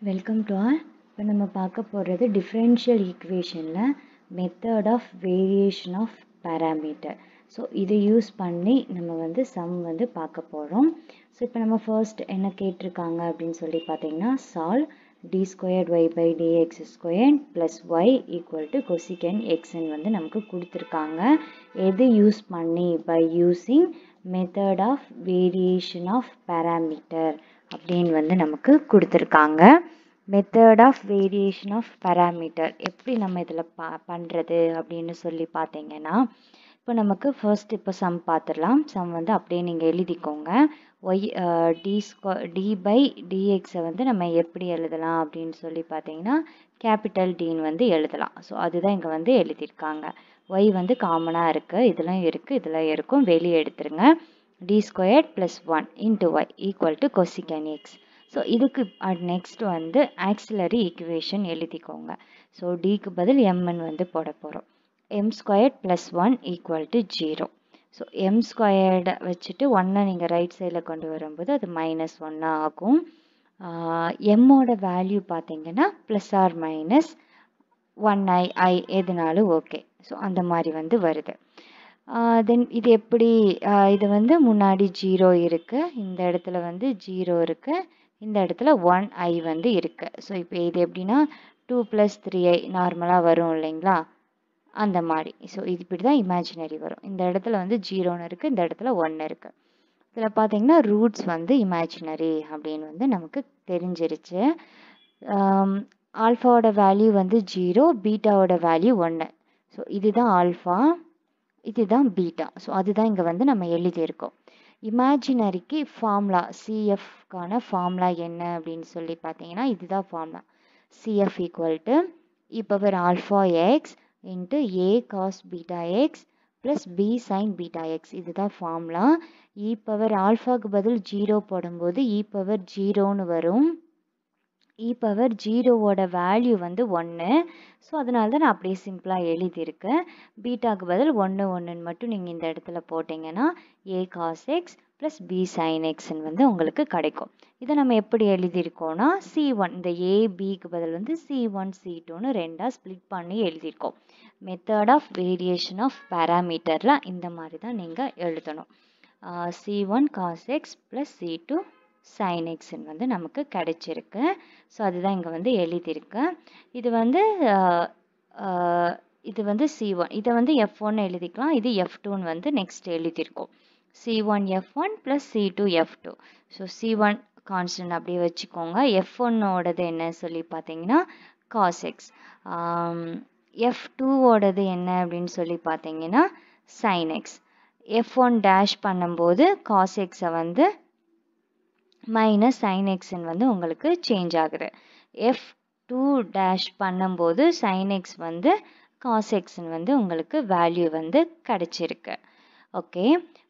Welcome to our இப்போ நம்ம பார்க்க போகிறது டிஃப்ரென்ஷியல் ஈக்குவேஷனில் method of variation of parameter so இதை யூஸ் பண்ணி நம்ம வந்து சம் வந்து பார்க்க போகிறோம் ஸோ இப்போ நம்ம ஃபர்ஸ்ட் என்ன கேட்டிருக்காங்க அப்படின்னு சொல்லி பார்த்தீங்கன்னா solve d squared y by dx square plus y equal to cosecant எக்ஸ்ன்னு வந்து நமக்கு கொடுத்துருக்காங்க எது யூஸ் பண்ணி by using method of variation of parameter அப்படின்னு வந்து நமக்கு கொடுத்துருக்காங்க method of variation of parameter எப்படி நம்ம இதில் பா பண்ணுறது அப்படின்னு சொல்லி பார்த்தீங்கன்னா இப்போ நமக்கு ஃபர்ஸ்ட் இப்போ சம் பார்த்துடலாம் சம் வந்து அப்படியே நீங்கள் எழுதிக்கோங்க y d square d by டிஎக்ஸை வந்து நம்ம எப்படி எழுதலாம் அப்படின்னு சொல்லி பார்த்தீங்கன்னா கேபிட்டல் டீன் வந்து எழுதலாம் ஸோ அதுதான் இங்கே வந்து எழுதியிருக்காங்க ஒய் வந்து காமனாக இருக்குது இதெல்லாம் இருக்குது இதெல்லாம் இருக்கும் வெளியே எடுத்துருங்க d squared plus one into y equal to cosecant x so இதுக்கு நெக்ஸ்ட் uh, வந்து ஆக்சிலரி ஈக்குவேஷன் எழுதிக்கோங்க ஸோ டிக்கு பதில் எம்என் வந்து போட போகிறோம் m squared plus one equal to zero so m ஸ்கொயர்டை வச்சுட்டு ஒன்னை நீங்கள் ரைட் சைடில் கொண்டு வரும்போது அது மைனஸ் ஒன்னாக ஆகும் எம்மோட uh, வேல்யூ பார்த்தீங்கன்னா plus or minus one i i எதுனாலும் ஓகே ஸோ அந்த மாதிரி வந்து வருது தென் uh, இது எப்படி இது வந்து முன்னாடி ஜீரோ இருக்குது இந்த இடத்துல வந்து ஜீரோ இருக்குது இந்த இடத்துல ஒன் ஐ வந்து இருக்குது ஸோ இப்போ இது எப்படின்னா டூ ப்ளஸ் த்ரீ ஐ நார்மலாக வரும் இல்லைங்களா அந்த மாதிரி ஸோ இது இப்படி தான் இமேஜினரி வரும் இந்த இடத்துல வந்து ஜீரோன்னு இருக்குது இந்த இடத்துல ஒன்று இருக்குது இதில் பார்த்தீங்கன்னா ரூட்ஸ் வந்து இமேஜினரி அப்படின்னு வந்து நமக்கு தெரிஞ்சிருச்சு ஆல்ஃபாவோட வேல்யூ வந்து ஜீரோ பீட்டாவோட வேல்யூ ஒன்று ஸோ இதுதான் ஆல்ஃபா இதுதான் பீட்டா ஸோ அதுதான் இங்கே வந்து நம்ம எழுதியிருக்கோம் இமேஜினரிக்கு ஃபார்முலா சிஎஃப்கான ஃபார்முலா என்ன அப்படின்னு சொல்லி பார்த்தீங்கன்னா இதுதான் ஃபார்முலா சிஎஃப் ஈக்குவல் டு இப்போ alpha x into a cos beta x plus b sine beta x இதுதான் ஃபார்ம்லா இ பவர் ஆல்ஃபாவுக்கு பதில் ஜீரோ போடும்போது இ பவர் ஜீரோன்னு வரும் e பவர் ஜீரோவோட வேல்யூ வந்து ஒன்று ஸோ அதனால தான் நான் அப்படியே சிம்பிளாக எழுதியிருக்கேன் பீட்டாக்கு பதில் ஒன்று ஒன்றுன்னு மட்டும் நீங்கள் இந்த இடத்துல போட்டிங்கன்னா a cos x plus b sine எக்ஸ்ன்னு வந்து உங்களுக்கு கிடைக்கும் இதை நம்ம எப்படி எழுதியிருக்கோம்னா சி ஒன் இந்த ஏபிக்கு பதில் வந்து சி ஒன் சி டூன்னு ரெண்டாக ஸ்ப்ளிட் பண்ணி எழுதியிருக்கோம் மெத்தட் ஆஃப் வேரியேஷன் ஆஃப் பேராமீட்டரில் இந்த மாதிரி தான் நீங்கள் எழுதணும் c one cos x plus c two sine எக்ஸ்ன்னு வந்து நமக்கு கடைச்சிருக்கு ஸோ அதுதான் இங்கே வந்து எழுதியிருக்கு இது வந்து இது வந்து சி ஒன் இதை வந்து எஃப் ஒன் எழுதிக்கலாம் இது எஃப் டூன்னு வந்து நெக்ஸ்ட் எழுதியிருக்கோம் c one f one plus c two f two so c one அப்படியே வச்சுக்கோங்க எஃப் ஒன்னோடது என்ன சொல்லி பார்த்தீங்கன்னா காஸ் எக்ஸ் எஃப் டூவோடது என்ன அப்படின்னு சொல்லி பார்த்தீங்கன்னா sine x f one dash பண்ணும்போது காஸ் எக்ஸை வந்து மைனஸ் x எக்ஸ்ன்னு வந்து உங்களுக்கு சேஞ்ச் ஆகுது எஃப் டூ டேஷ் பண்ணும்போது சைன் எக்ஸ் வந்து காஸ் எக்ஸ்ன்னு வந்து உங்களுக்கு வேல்யூ வந்து கிடச்சிருக்கு ஓகே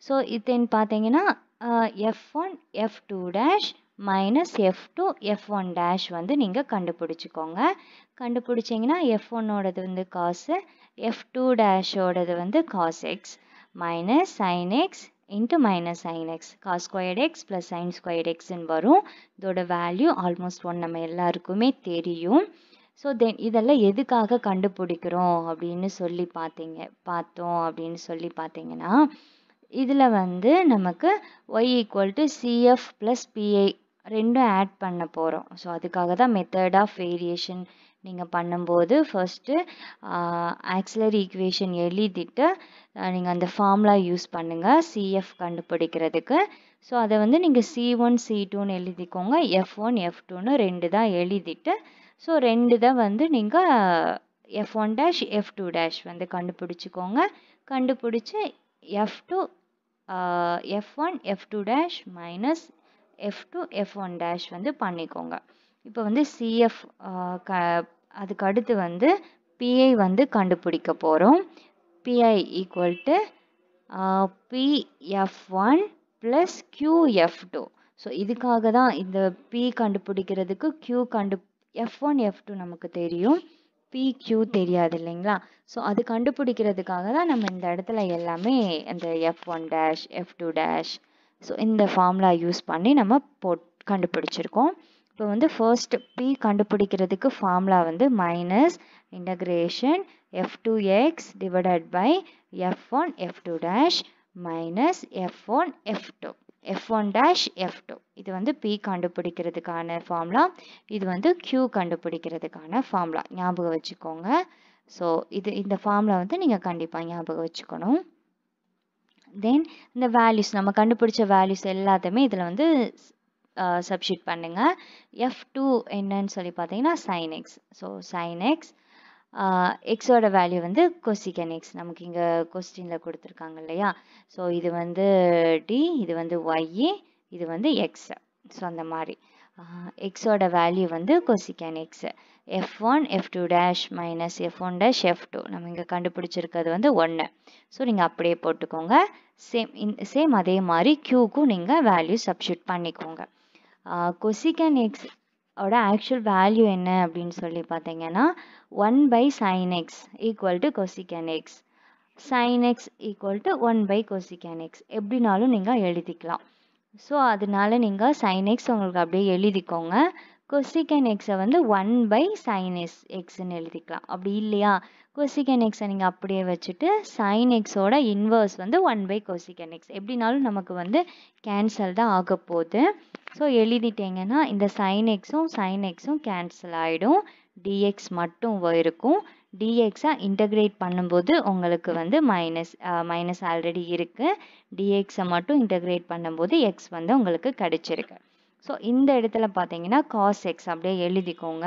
ஸோ இதுன்னு பார்த்தீங்கன்னா f one f two dash minus f two f one dash வந்து நீங்கள் கண்டுபிடிச்சிக்கோங்க கண்டுப்புடிச்சேங்கினா எஃப் ஒன்னோடது வந்து காசு எஃப் டூ டேஷோடது வந்து cos x minus sine x into minus sine x cos squared x plus sine squared எக்ஸ்ன்னு வரும் இதோட வேல்யூ ஆல்மோஸ்ட் ஒன் நம்ம எல்லாருக்குமே தெரியும் ஸோ தென் இதெல்லாம் எதுக்காக கண்டுபிடிக்கிறோம் அப்படின்னு சொல்லி பார்த்தீங்க பார்த்தோம் அப்படின்னு சொல்லி பார்த்தீங்கன்னா இதில் வந்து நமக்கு y equal to CF plus PI ரெண்டும் ஆட் பண்ண போகிறோம் ஸோ அதுக்காக தான் மெத்தட் ஆஃப் வேரியேஷன் நீங்கள் பண்ணும்போது ஃபஸ்ட்டு ஆக்சிலரி ஈக்குவேஷன் எழுதிட்டு நீங்கள் அந்த ஃபார்முலா யூஸ் பண்ணுங்கள் சிஎஃப் கண்டுபிடிக்கிறதுக்கு ஸோ அதை வந்து நீங்கள் சி ஒன் சி டூன்னு எழுதிக்கோங்க எஃப் ஒன் எஃப் டூன்னு ரெண்டு தான் எழுதிட்டு ஸோ ரெண்டு தான் வந்து நீங்கள் f one dash f two dash வந்து கண்டுபிடிச்சிக்கோங்க கண்டுபிடிச்சி f two f one f two dash minus f two f one dash வந்து பண்ணிக்கோங்க இப்போ வந்து சிஎஃப் க அதுக்கு அடுத்து வந்து பிஐ வந்து கண்டுபிடிக்க போகிறோம் PI equal to p f one plus q f two so இதுக்காக தான் இந்த பி கண்டுபிடிக்கிறதுக்கு கியூ கண்டு எஃப் ஒன் எஃப் டூ நமக்கு தெரியும் பி கியூ தெரியாது இல்லைங்களா ஸோ அது கண்டுபிடிக்கிறதுக்காக தான் நம்ம இந்த இடத்துல எல்லாமே இந்த f one dash f two dash so இந்த ஃபார்முலா யூஸ் பண்ணி நம்ம போட் கண்டுபிடிச்சிருக்கோம் இப்போ வந்து ஃபர்ஸ்ட் பி கண்டுபிடிக்கிறதுக்கு ஃபார்முலா வந்து minus integration f two x divided by f one f two dash minus f one f two f one dash f two இது வந்து பி கண்டுபிடிக்கிறதுக்கான ஃபார்முலா இது வந்து கியூ கண்டுபிடிக்கிறதுக்கான ஃபார்முலா ஞாபகம் வச்சுக்கோங்க ஸோ இது இந்த ஃபார்முலா வந்து நீங்கள் கண்டிப்பாக ஞாபகம் வச்சுக்கணும் தென் இந்த வேல்யூஸ் நம்ம கண்டுபிடிச்ச வேல்யூஸ் எல்லாத்தையுமே இதில் வந்து சப்ஷீட் பண்ணுங்கள் எஃப் டூ என்னன்னு சொல்லி பார்த்தீங்கன்னா sine x so sine x எக்ஸோட வேல்யூ வந்து கொஸ்டிகன் எக்ஸ் நமக்கு இங்கே கொஸ்டினில் கொடுத்துருக்காங்க இல்லையா ஸோ இது வந்து டி இது வந்து ஒய்ஏ இது வந்து எக்ஸ் ஸோ அந்த மாதிரி எக்ஸோட வேல்யூ வந்து cosecant x f one f two dash minus f one dash f two நம்ம இங்கே கண்டுபிடிச்சிருக்கிறது வந்து ஒன்று ஸோ நீங்கள் அப்படியே போட்டுக்கோங்க சேம் இன் சேம் அதே மாதிரி க்யூக்கும் நீங்கள் வேல்யூ சப்ஷூட் பண்ணிக்கோங்க கொசிகன் எக்ஸ் ஓட ஆக்சுவல் வேல்யூ என்ன அப்படின்னு சொல்லி பார்த்தீங்கன்னா one by sine x equal to cosecant x sine x equal to one by cosecant x எப்படினாலும் நீங்கள் எழுதிக்கலாம் ஸோ அதனால நீங்கள் சைன் எக்ஸ் உங்களுக்கு அப்படியே எழுதிக்கோங்க கொசிகன் எக்ஸை வந்து ஒன் பை சைன் எஸ் எக்ஸ்ன்னு எழுதிக்கலாம் அப்படி இல்லையா கொசிகன் எக்ஸை நீங்கள் அப்படியே வச்சுட்டு சைன் எக்ஸோட இன்வர்ஸ் வந்து ஒன் பை கொசிகன் எக்ஸ் எப்படினாலும் நமக்கு வந்து கேன்சல் தான் ஆக போகுது ஸோ எழுதிட்டீங்கன்னா இந்த சைன் எக்ஸும் சைன் எக்ஸும் கேன்சல் ஆகிடும் டிஎக்ஸ் மட்டும் இருக்கும் டிஎக்ஸை இன்டகிரேட் பண்ணும்போது உங்களுக்கு வந்து மைனஸ் மைனஸ் ஆல்ரெடி இருக்குது டிஎக்ஸை மட்டும் இன்டகிரேட் பண்ணும்போது எக்ஸ் வந்து உங்களுக்கு கிடச்சிருக்கு ஸோ இந்த இடத்துல பார்த்தீங்கன்னா காஸ் எக்ஸ் அப்படியே எழுதிக்கோங்க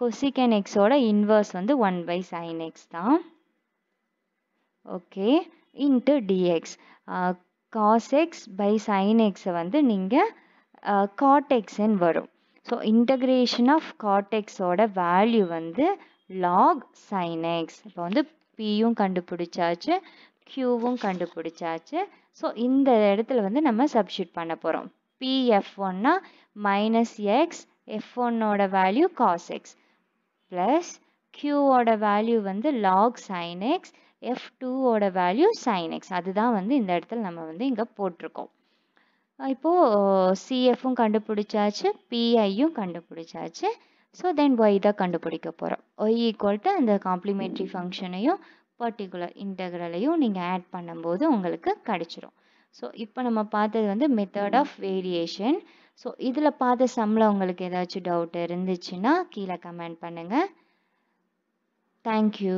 கொசிகன் எக்ஸோட இன்வர்ஸ் வந்து ஒன் பை சைன் எக்ஸ் தான் okay into dx cos x by sine எக்ஸை வந்து நீங்கள் காட்டெக்ஸ்ன்னு வரும் ஸோ இன்டகிரேஷன் ஆஃப் காட்டெக்ஸோட வேல்யூ வந்து லாக் சைன் எக்ஸ் இப்போ வந்து பியும் கண்டுபிடிச்சாச்சு க்யூவும் கண்டுபிடிச்சாச்சு ஸோ இந்த இடத்துல வந்து நம்ம சப்ஸ்டியூட் பண்ண போகிறோம் பிஎஃப் ஒன்னா மைனஸ் எக்ஸ் எஃப் ஒன்னோட வேல்யூ காஸ் எக்ஸ் ப்ளஸ் ஓட வேல்யூ வந்து லாக் சைன் எக்ஸ் எஃப் டூவோட வேல்யூ sin X, அதுதான் வந்து இந்த இடத்துல நம்ம வந்து இங்கே போட்டிருக்கோம் இப்போது சிஎஃப்பும் கண்டுபிடிச்சாச்சு பிஐயும் கண்டுபிடிச்சாச்சு ஸோ தென் ஒய் தான் கண்டுபிடிக்க போகிறோம் ஒய் ஈக்குவல் டு அந்த காம்ப்ளிமெண்ட்ரி ஃபங்க்ஷனையும் பர்டிகுலர் இன்டகிரலையும் நீங்கள் ஆட் போது உங்களுக்கு கிடச்சிரும் ஸோ இப்போ நம்ம பார்த்தது வந்து மெத்தட் ஆஃப் வேரியேஷன் ஸோ இதில் பார்த்த சம்மில் உங்களுக்கு ஏதாச்சும் டவுட் இருந்துச்சுன்னா கீழே கமெண்ட் பண்ணுங்கள் தேங்க்யூ